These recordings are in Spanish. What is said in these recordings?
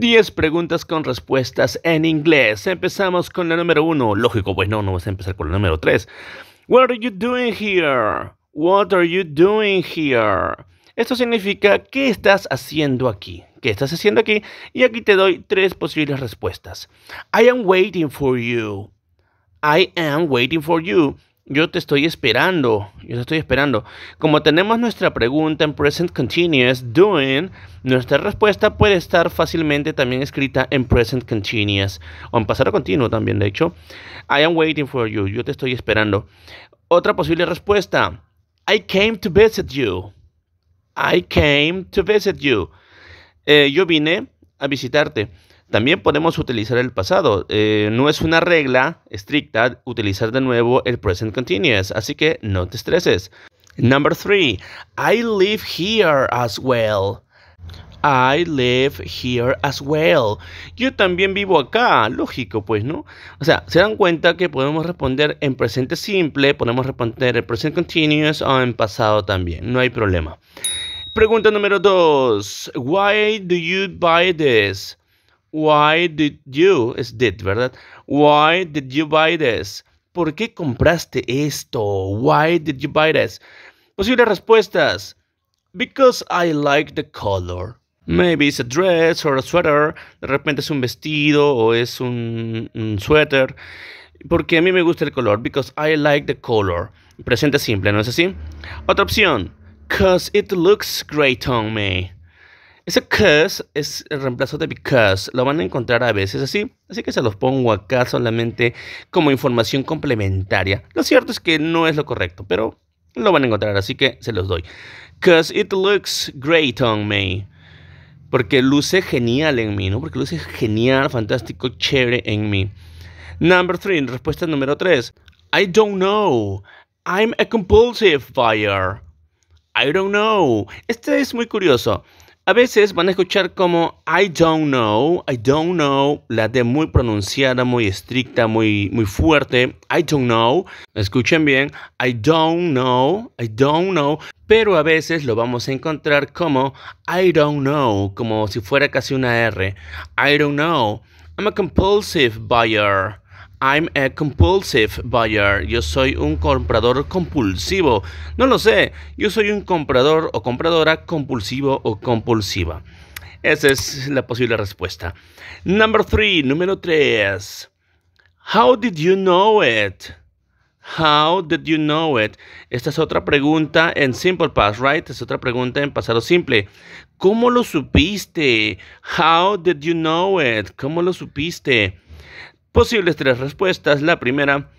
10 preguntas con respuestas en inglés. Empezamos con la número 1. Lógico, pues no, no vas a empezar con la número 3. What are you doing here? What are you doing here? Esto significa, ¿qué estás haciendo aquí? ¿Qué estás haciendo aquí? Y aquí te doy tres posibles respuestas. I am waiting for you. I am waiting for you. Yo te estoy esperando, yo te estoy esperando. Como tenemos nuestra pregunta en present continuous doing, nuestra respuesta puede estar fácilmente también escrita en present continuous o en pasado continuo también, de hecho. I am waiting for you, yo te estoy esperando. Otra posible respuesta, I came to visit you. I came to visit you. Eh, yo vine a visitarte. También podemos utilizar el pasado. Eh, no es una regla estricta utilizar de nuevo el present continuous, así que no te estreses. Number three, I live here as well. I live here as well. Yo también vivo acá, lógico, pues, ¿no? O sea, se dan cuenta que podemos responder en presente simple, podemos responder en present continuous o en pasado también, no hay problema. Pregunta número 2. Why do you buy this? Why did you? Es did, ¿verdad? Why did you buy this? ¿Por qué compraste esto? Why did you buy this? Posibles respuestas. Because I like the color. Maybe it's a dress or a sweater. De repente es un vestido o es un, un suéter. Porque a mí me gusta el color. Because I like the color. Presente simple, ¿no es así? Otra opción. Cause it looks great on me. Ese cause es el reemplazo de because. Lo van a encontrar a veces así. Así que se los pongo acá solamente como información complementaria. Lo cierto es que no es lo correcto, pero lo van a encontrar, así que se los doy. Cause it looks great on me. Porque luce genial en mí, ¿no? Porque luce genial, fantástico, chévere en mí. Number three, respuesta número 3. I don't know. I'm a compulsive buyer. I don't know. Este es muy curioso. A veces van a escuchar como I don't know, I don't know, la D muy pronunciada, muy estricta, muy, muy fuerte. I don't know. Escuchen bien. I don't know, I don't know. Pero a veces lo vamos a encontrar como I don't know, como si fuera casi una R. I don't know. I'm a compulsive buyer. I'm a compulsive buyer. Yo soy un comprador compulsivo. No lo sé. Yo soy un comprador o compradora compulsivo o compulsiva. Esa es la posible respuesta. Number three, número 3. How did you know it? How did you know it? Esta es otra pregunta en Simple Past, right? Es otra pregunta en pasado simple. ¿Cómo lo supiste? How did you know it? ¿Cómo lo supiste? Posibles tres respuestas. La primera,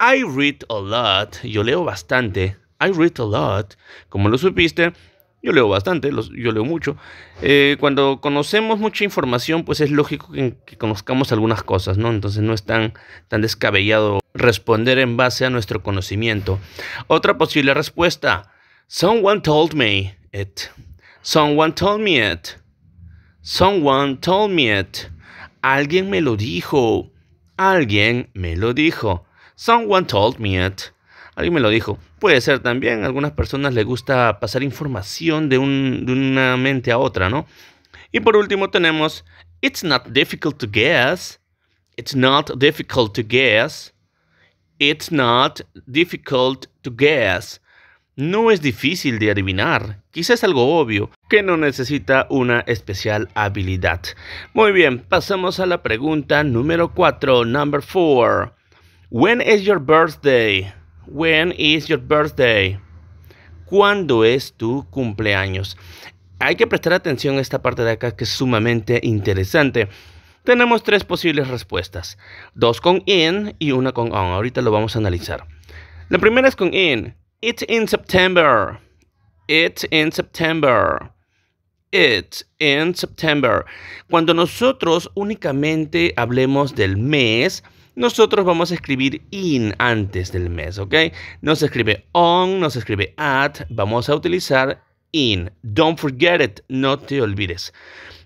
I read a lot. Yo leo bastante. I read a lot. Como lo supiste, yo leo bastante, yo leo mucho. Eh, cuando conocemos mucha información, pues es lógico que, conozcamos algunas cosas, ¿no? Entonces no es tan, tan descabellado responder en base a nuestro conocimiento. Otra posible respuesta. Someone told me it. Someone told me it. Someone told me it. Alguien me lo dijo. Alguien me lo dijo. Someone told me it. Alguien me lo dijo. Puede ser también, a algunas personas les gusta pasar información de, una mente a otra, ¿no? Y por último tenemos, it's not difficult to guess. It's not difficult to guess. It's not difficult to guess. No es difícil de adivinar. Quizás es algo obvio, que no necesita una especial habilidad. Muy bien, pasamos a la pregunta número 4, number 4. When is your birthday? When is your birthday? ¿Cuándo es tu cumpleaños? Hay que prestar atención a esta parte de acá que es sumamente interesante. Tenemos tres posibles respuestas, dos con in y una con on. Ahorita lo vamos a analizar. La primera es con in. It's in September. It's in September. It's in September. Cuando nosotros únicamente hablemos del mes, nosotros vamos a escribir in antes del mes, ¿ok? No se escribe on, no se escribe at, vamos a utilizar in. Don't forget it, no te olvides.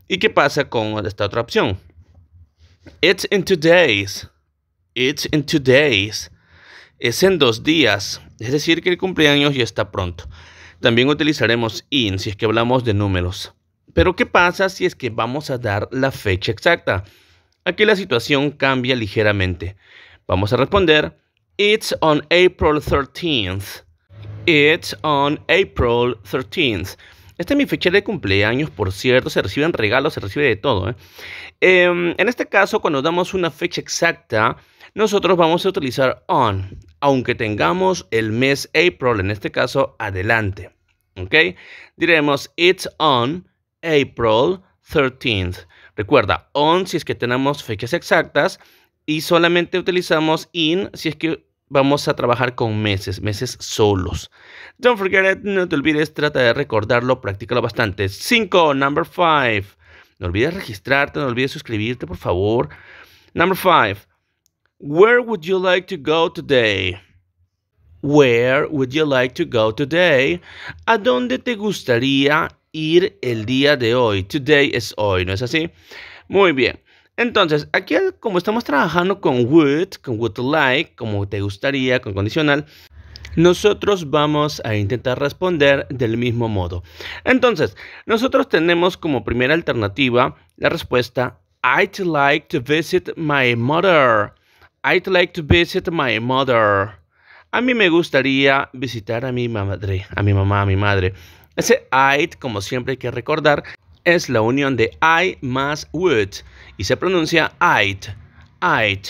¿Y qué pasa con esta otra opción? It's in two days. It's in two days. Es en dos días. Es decir, que el cumpleaños ya está pronto. También utilizaremos in si es que hablamos de números. Pero ¿qué pasa si es que vamos a dar la fecha exacta? Aquí la situación cambia ligeramente. Vamos a responder, It's on April 13th. It's on April 13th. Esta es mi fecha de cumpleaños, por cierto, se reciben regalos, se recibe de todo. ¿eh? Em, en este caso, cuando damos una fecha exacta, nosotros vamos a utilizar on, aunque tengamos el mes April, en este caso, adelante. ¿Ok? Diremos, it's on April 13th. Recuerda, on si es que tenemos fechas exactas y solamente utilizamos in si es que vamos a trabajar con meses, meses solos. Don't forget it, no te olvides, trata de recordarlo, practícalo bastante. 5, number 5. No olvides registrarte, no olvides suscribirte, por favor. Number 5. Where would you like to go today? Where would you like to go today? ¿A dónde te gustaría el día de hoy. Today es hoy, ¿no es así? Muy bien. Entonces, aquí como estamos trabajando con would, con would like, como te gustaría, con condicional, nosotros vamos a intentar responder del mismo modo. Entonces, nosotros tenemos como primera alternativa la respuesta I'd like to visit my mother. I'd like to visit my mother. A mí me gustaría visitar a mi madre, a mi mamá, a mi madre. Ese I'd, como siempre hay que recordar, es la unión de I más would y se pronuncia I'd. I'd.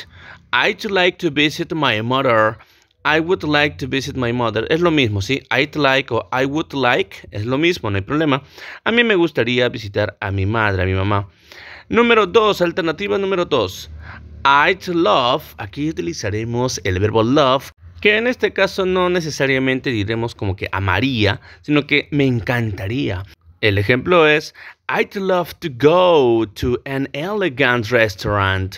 I'd like to visit my mother. I would like to visit my mother. Es lo mismo, ¿sí? I'd like o I would like es lo mismo, no hay problema. A mí me gustaría visitar a mi madre, a mi mamá. Número 2, alternativa número 2. I'd love, aquí utilizaremos el verbo love que en este caso no necesariamente diremos como que amaría, sino que me encantaría. El ejemplo es, I'd love to go to an elegant restaurant.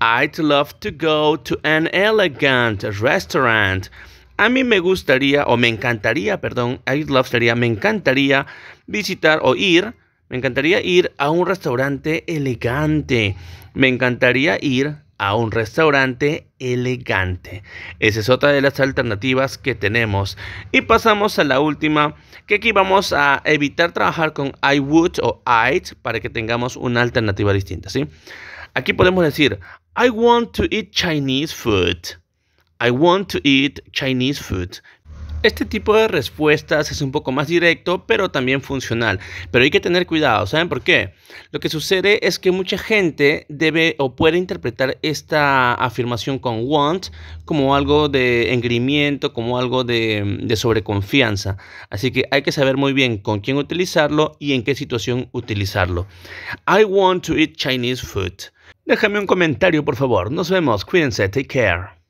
I'd love to go to an elegant restaurant. A mí me gustaría, o me encantaría, perdón, I'd love sería, me encantaría visitar o ir, me encantaría ir a un restaurante elegante. Me encantaría ir a un restaurante elegante. Esa es otra de las alternativas que tenemos. Y pasamos a la última, que aquí vamos a evitar trabajar con I would o I'd para que tengamos una alternativa distinta, ¿sí? Aquí podemos decir, I want to eat Chinese food. I want to eat Chinese food. Este tipo de respuestas es un poco más directo, pero también funcional. Pero hay que tener cuidado, ¿saben por qué? Lo que sucede es que mucha gente debe o puede interpretar esta afirmación con want como algo de engrimiento, como algo de, de sobreconfianza. Así que hay que saber muy bien con quién utilizarlo y en qué situación utilizarlo. I want to eat Chinese food. Déjame un comentario, por favor. Nos vemos. Cuídense. Take care.